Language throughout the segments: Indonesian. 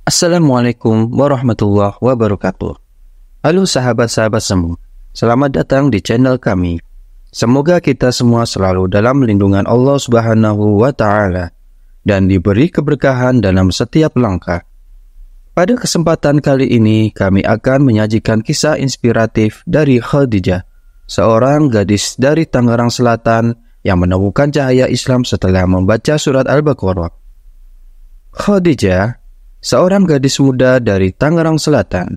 Assalamualaikum warahmatullahi wabarakatuh. Halo sahabat-sahabat semua, selamat datang di channel kami. Semoga kita semua selalu dalam lindungan Allah Subhanahu wa Ta'ala dan diberi keberkahan dalam setiap langkah. Pada kesempatan kali ini, kami akan menyajikan kisah inspiratif dari Khadijah, seorang gadis dari Tangerang Selatan yang menemukan cahaya Islam setelah membaca surat Al-Baqarah. Khadijah seorang gadis muda dari Tangerang Selatan,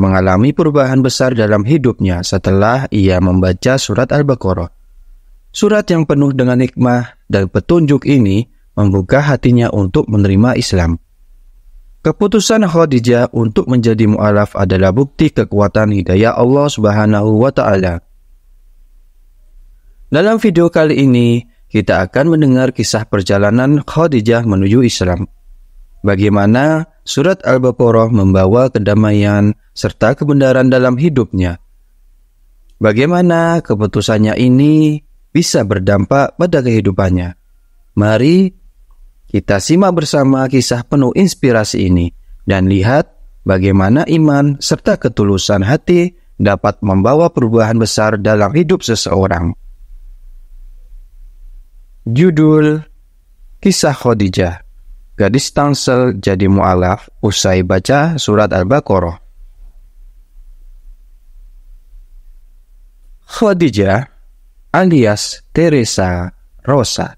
mengalami perubahan besar dalam hidupnya setelah ia membaca surat Al-Baqarah. Surat yang penuh dengan hikmah dan petunjuk ini membuka hatinya untuk menerima Islam. Keputusan Khadijah untuk menjadi mu'alaf adalah bukti kekuatan hidayah Allah Subhanahu wa taala. Dalam video kali ini, kita akan mendengar kisah perjalanan Khadijah menuju Islam. Bagaimana surat Al-Baqarah membawa kedamaian serta kebenaran dalam hidupnya? Bagaimana keputusannya ini bisa berdampak pada kehidupannya? Mari kita simak bersama kisah penuh inspirasi ini dan lihat bagaimana iman serta ketulusan hati dapat membawa perubahan besar dalam hidup seseorang. Judul Kisah Khadijah Gadis Tangsel jadi mu'alaf usai baca surat Al-Baqarah. Khadijah alias Teresa Rosa,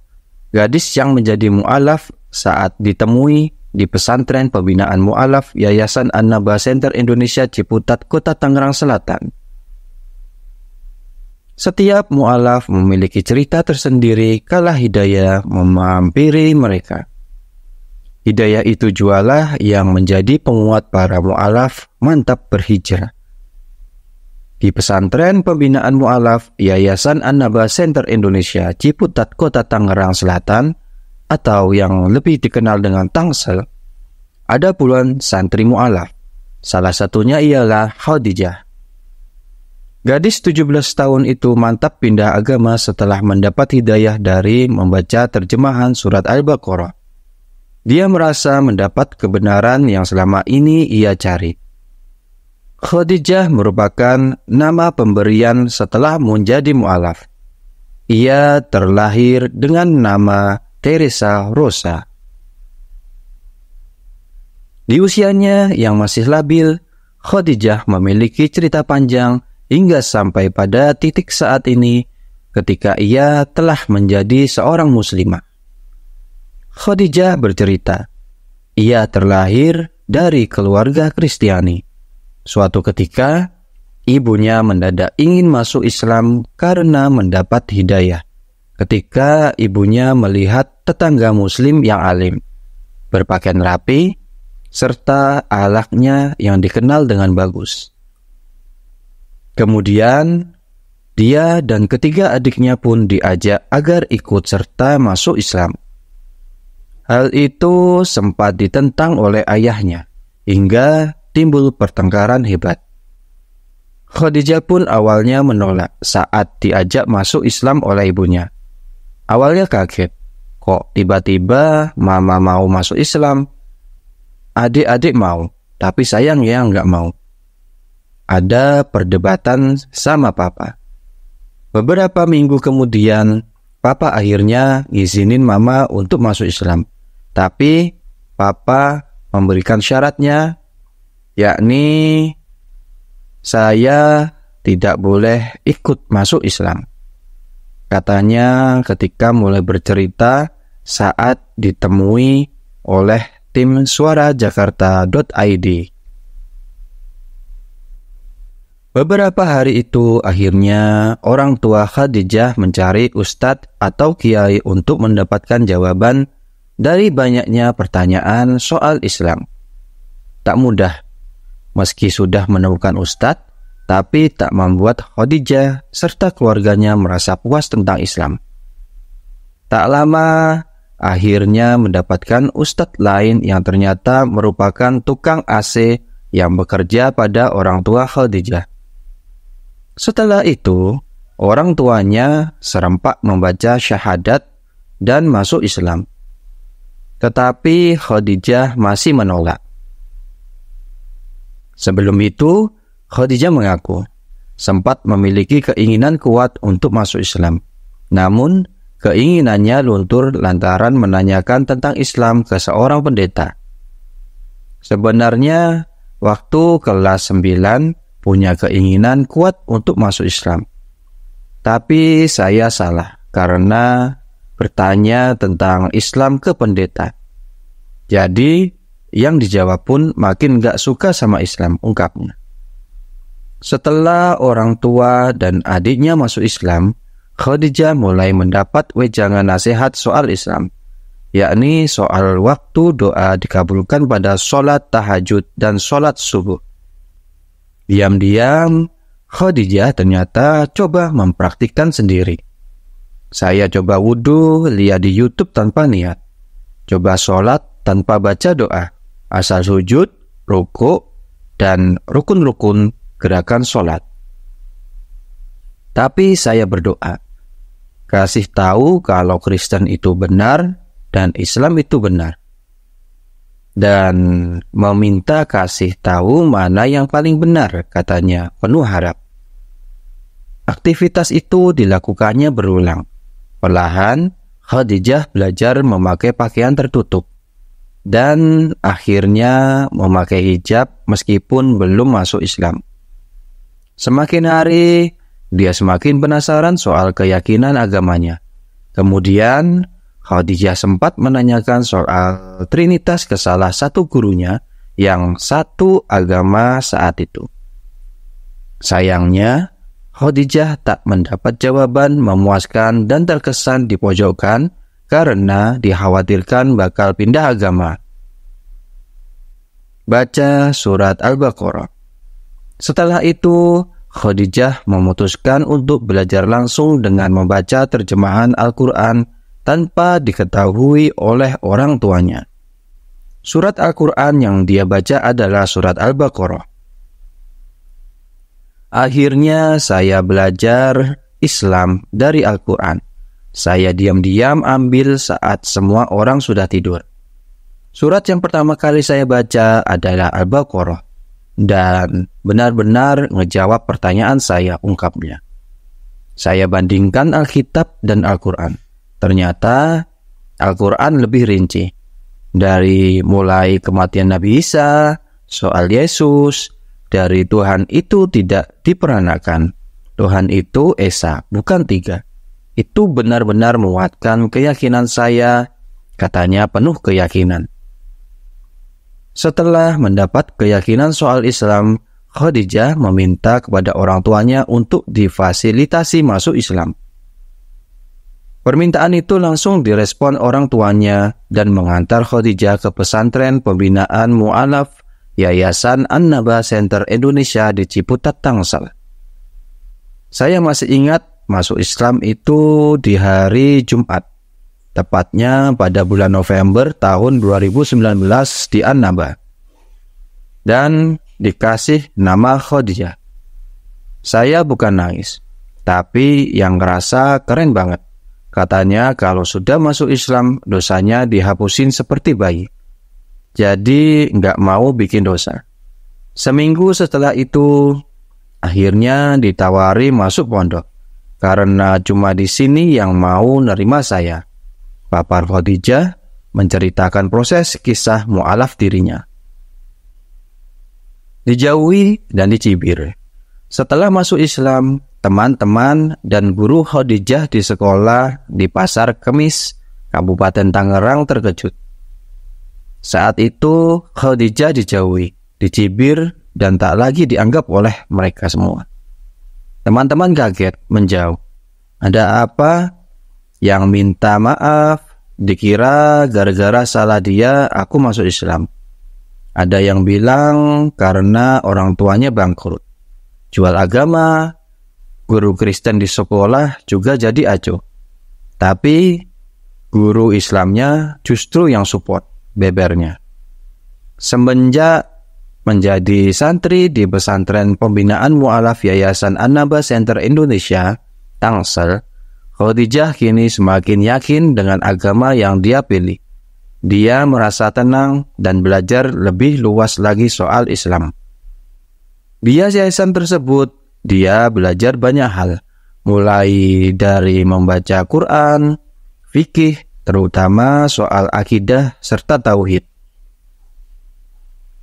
gadis yang menjadi mu'alaf saat ditemui di pesantren pembinaan mu'alaf Yayasan An-Naba Center Indonesia Ciputat, Kota Tangerang Selatan. Setiap mu'alaf memiliki cerita tersendiri kala hidayah memampiri mereka. Hidayah itu jualah yang menjadi penguat para mu'alaf mantap berhijrah. Di pesantren pembinaan mu'alaf Yayasan Anaba Center Indonesia Ciputat Kota Tangerang Selatan atau yang lebih dikenal dengan Tangsel, ada puluhan santri mu'alaf. Salah satunya ialah Khadijah. Gadis 17 tahun itu mantap pindah agama setelah mendapat hidayah dari membaca terjemahan surat Al-Baqarah dia merasa mendapat kebenaran yang selama ini ia cari. Khadijah merupakan nama pemberian setelah menjadi mualaf. Ia terlahir dengan nama Teresa Rosa. Di usianya yang masih labil, Khadijah memiliki cerita panjang hingga sampai pada titik saat ini ketika ia telah menjadi seorang muslimah. Khadijah bercerita, ia terlahir dari keluarga Kristiani. Suatu ketika, ibunya mendadak ingin masuk Islam karena mendapat hidayah. Ketika ibunya melihat tetangga Muslim yang alim, berpakaian rapi, serta alaknya yang dikenal dengan bagus. Kemudian, dia dan ketiga adiknya pun diajak agar ikut serta masuk Islam. Hal itu sempat ditentang oleh ayahnya, hingga timbul pertengkaran hebat. Khadijah pun awalnya menolak saat diajak masuk Islam oleh ibunya. Awalnya kaget, kok tiba-tiba mama mau masuk Islam? Adik-adik mau, tapi sayang ya nggak mau. Ada perdebatan sama papa. Beberapa minggu kemudian, papa akhirnya ngizinin mama untuk masuk Islam. Tapi papa memberikan syaratnya, yakni saya tidak boleh ikut masuk Islam. Katanya ketika mulai bercerita saat ditemui oleh tim suara jakarta.id. Beberapa hari itu akhirnya orang tua Khadijah mencari ustadz atau kiai untuk mendapatkan jawaban dari banyaknya pertanyaan soal Islam. Tak mudah, meski sudah menemukan ustadz, tapi tak membuat Khadijah serta keluarganya merasa puas tentang Islam. Tak lama, akhirnya mendapatkan ustadz lain yang ternyata merupakan tukang AC yang bekerja pada orang tua Khadijah. Setelah itu, orang tuanya serempak membaca syahadat dan masuk Islam. Tetapi Khadijah masih menolak. Sebelum itu, Khadijah mengaku sempat memiliki keinginan kuat untuk masuk Islam. Namun, keinginannya luntur lantaran menanyakan tentang Islam ke seorang pendeta. Sebenarnya, waktu kelas 9 punya keinginan kuat untuk masuk Islam. Tapi saya salah karena bertanya tentang Islam ke pendeta. Jadi yang dijawab pun makin gak suka sama Islam, ungkapnya. Setelah orang tua dan adiknya masuk Islam, Khadijah mulai mendapat wejangan nasihat soal Islam, yakni soal waktu doa dikabulkan pada sholat tahajud dan sholat subuh. Diam-diam, Khadijah ternyata coba mempraktikkan sendiri. Saya coba wudhu, lihat di YouTube tanpa niat. Coba sholat tanpa baca doa. Asal sujud, ruku, dan rukun-rukun gerakan sholat. Tapi saya berdoa. Kasih tahu kalau Kristen itu benar dan Islam itu benar. Dan meminta kasih tahu mana yang paling benar, katanya penuh harap. Aktivitas itu dilakukannya berulang Perlahan, Khadijah belajar memakai pakaian tertutup dan akhirnya memakai hijab meskipun belum masuk Islam. Semakin hari, dia semakin penasaran soal keyakinan agamanya. Kemudian, Khadijah sempat menanyakan soal Trinitas ke salah satu gurunya yang satu agama saat itu. Sayangnya, Khadijah tak mendapat jawaban memuaskan dan terkesan dipojokkan karena dikhawatirkan bakal pindah agama. Baca surat Al-Baqarah. Setelah itu, Khadijah memutuskan untuk belajar langsung dengan membaca terjemahan Al-Quran tanpa diketahui oleh orang tuanya. Surat Al-Quran yang dia baca adalah surat Al-Baqarah. Akhirnya saya belajar Islam dari Al-Quran. Saya diam-diam ambil saat semua orang sudah tidur. Surat yang pertama kali saya baca adalah Al-Baqarah dan benar-benar ngejawab pertanyaan saya ungkapnya. Saya bandingkan Alkitab dan Al-Quran. Ternyata Al-Quran lebih rinci. Dari mulai kematian Nabi Isa, soal Yesus, dari Tuhan itu tidak diperanakan. Tuhan itu Esa, bukan tiga. Itu benar-benar menguatkan keyakinan saya, katanya penuh keyakinan. Setelah mendapat keyakinan soal Islam, Khadijah meminta kepada orang tuanya untuk difasilitasi masuk Islam. Permintaan itu langsung direspon orang tuanya dan mengantar Khadijah ke pesantren pembinaan mu'alaf Yayasan Annaba Center Indonesia di Ciputat Tangsel. Saya masih ingat masuk Islam itu di hari Jumat, tepatnya pada bulan November tahun 2019 di Annaba, Dan dikasih nama Khadijah. Saya bukan nangis, tapi yang ngerasa keren banget. Katanya kalau sudah masuk Islam, dosanya dihapusin seperti bayi. Jadi nggak mau bikin dosa. Seminggu setelah itu akhirnya ditawari masuk pondok karena cuma di sini yang mau nerima saya. Papar Khadijah menceritakan proses kisah mu'alaf dirinya. Dijauhi dan dicibir. Setelah masuk Islam, teman-teman dan guru Khadijah di sekolah di Pasar Kemis, Kabupaten Tangerang terkejut. Saat itu Khadijah dijauhi, dicibir, dan tak lagi dianggap oleh mereka semua. Teman-teman kaget menjauh. Ada apa? Yang minta maaf, dikira gara-gara salah dia aku masuk Islam. Ada yang bilang karena orang tuanya bangkrut. Jual agama, guru Kristen di sekolah juga jadi acuh. Tapi guru Islamnya justru yang support bebernya. Semenjak menjadi santri di pesantren pembinaan mualaf Yayasan Anaba Center Indonesia, Tangsel, Khadijah kini semakin yakin dengan agama yang dia pilih. Dia merasa tenang dan belajar lebih luas lagi soal Islam. Di yayasan tersebut, dia belajar banyak hal, mulai dari membaca Quran, fikih, terutama soal akidah serta tauhid.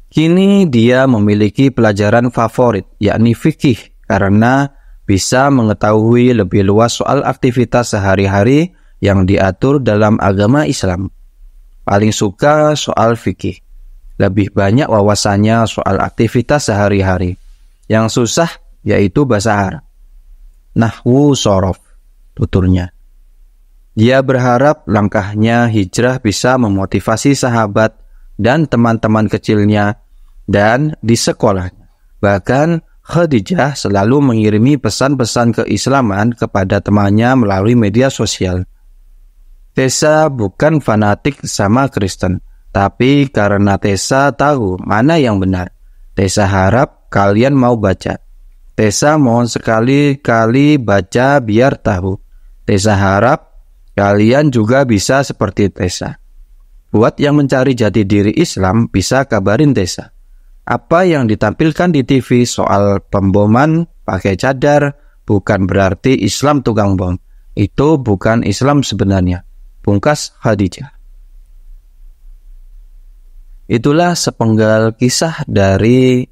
Kini dia memiliki pelajaran favorit, yakni fikih, karena bisa mengetahui lebih luas soal aktivitas sehari-hari yang diatur dalam agama Islam. Paling suka soal fikih. Lebih banyak wawasannya soal aktivitas sehari-hari. Yang susah yaitu bahasa Arab. Nahwu sorof, tuturnya. Dia berharap langkahnya hijrah bisa memotivasi sahabat dan teman-teman kecilnya dan di sekolah. Bahkan Khadijah selalu mengirimi pesan-pesan keislaman kepada temannya melalui media sosial. Tessa bukan fanatik sama Kristen, tapi karena Tessa tahu mana yang benar. Tessa harap kalian mau baca. Tessa mohon sekali-kali baca biar tahu. Tessa harap Kalian juga bisa seperti Tesa. Buat yang mencari jati diri Islam, bisa kabarin Tesa. Apa yang ditampilkan di TV soal pemboman pakai cadar bukan berarti Islam tukang bom. Itu bukan Islam sebenarnya. Pungkas Khadijah. Itulah sepenggal kisah dari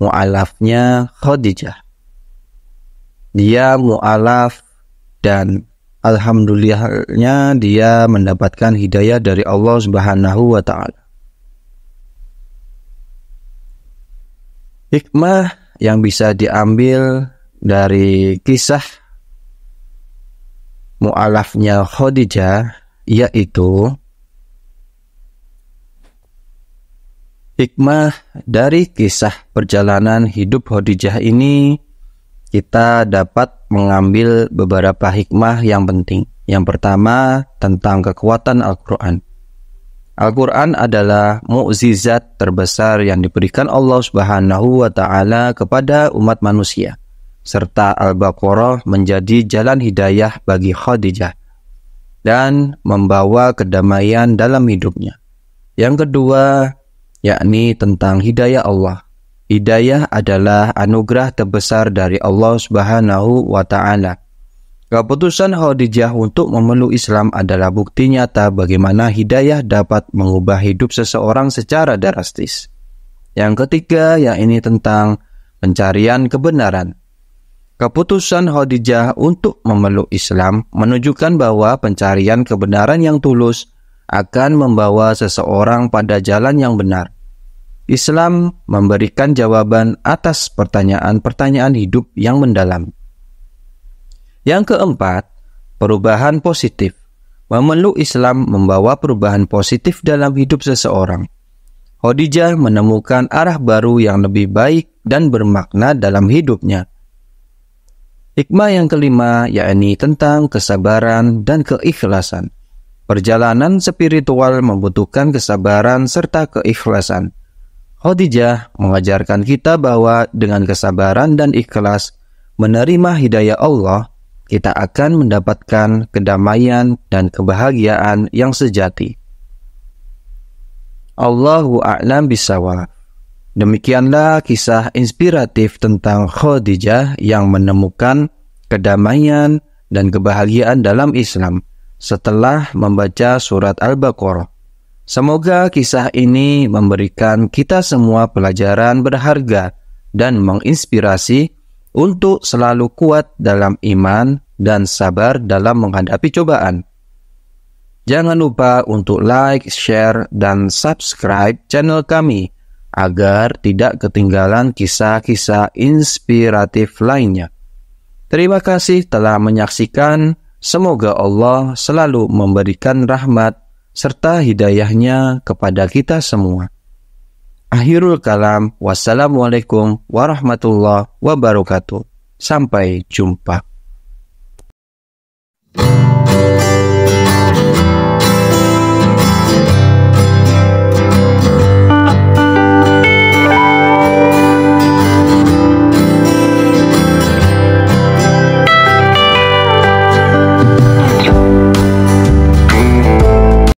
mu'alafnya Khadijah. Dia mu'alaf dan alhamdulillahnya dia mendapatkan hidayah dari Allah Subhanahu wa taala. Hikmah yang bisa diambil dari kisah mualafnya Khadijah yaitu hikmah dari kisah perjalanan hidup Khadijah ini kita dapat mengambil beberapa hikmah yang penting. Yang pertama, tentang kekuatan Al-Quran. Al-Quran adalah mukjizat terbesar yang diberikan Allah Subhanahu wa Ta'ala kepada umat manusia, serta Al-Baqarah menjadi jalan hidayah bagi Khadijah dan membawa kedamaian dalam hidupnya. Yang kedua, yakni tentang hidayah Allah. Hidayah adalah anugerah terbesar dari Allah Subhanahu wa taala. Keputusan Khadijah untuk memeluk Islam adalah bukti nyata bagaimana hidayah dapat mengubah hidup seseorang secara drastis. Yang ketiga, yang ini tentang pencarian kebenaran. Keputusan Khadijah untuk memeluk Islam menunjukkan bahwa pencarian kebenaran yang tulus akan membawa seseorang pada jalan yang benar. Islam memberikan jawaban atas pertanyaan-pertanyaan hidup yang mendalam. Yang keempat, perubahan positif. Memeluk Islam membawa perubahan positif dalam hidup seseorang. Khadijah menemukan arah baru yang lebih baik dan bermakna dalam hidupnya. Hikmah yang kelima yakni tentang kesabaran dan keikhlasan. Perjalanan spiritual membutuhkan kesabaran serta keikhlasan. Khadijah mengajarkan kita bahwa dengan kesabaran dan ikhlas menerima hidayah Allah, kita akan mendapatkan kedamaian dan kebahagiaan yang sejati. Allahu a'lam bisawab. Demikianlah kisah inspiratif tentang Khadijah yang menemukan kedamaian dan kebahagiaan dalam Islam setelah membaca surat Al-Baqarah. Semoga kisah ini memberikan kita semua pelajaran berharga dan menginspirasi untuk selalu kuat dalam iman dan sabar dalam menghadapi cobaan. Jangan lupa untuk like, share, dan subscribe channel kami agar tidak ketinggalan kisah-kisah inspiratif lainnya. Terima kasih telah menyaksikan. Semoga Allah selalu memberikan rahmat serta hidayahnya kepada kita semua. Akhirul kalam, wassalamualaikum warahmatullahi wabarakatuh. Sampai jumpa. thank you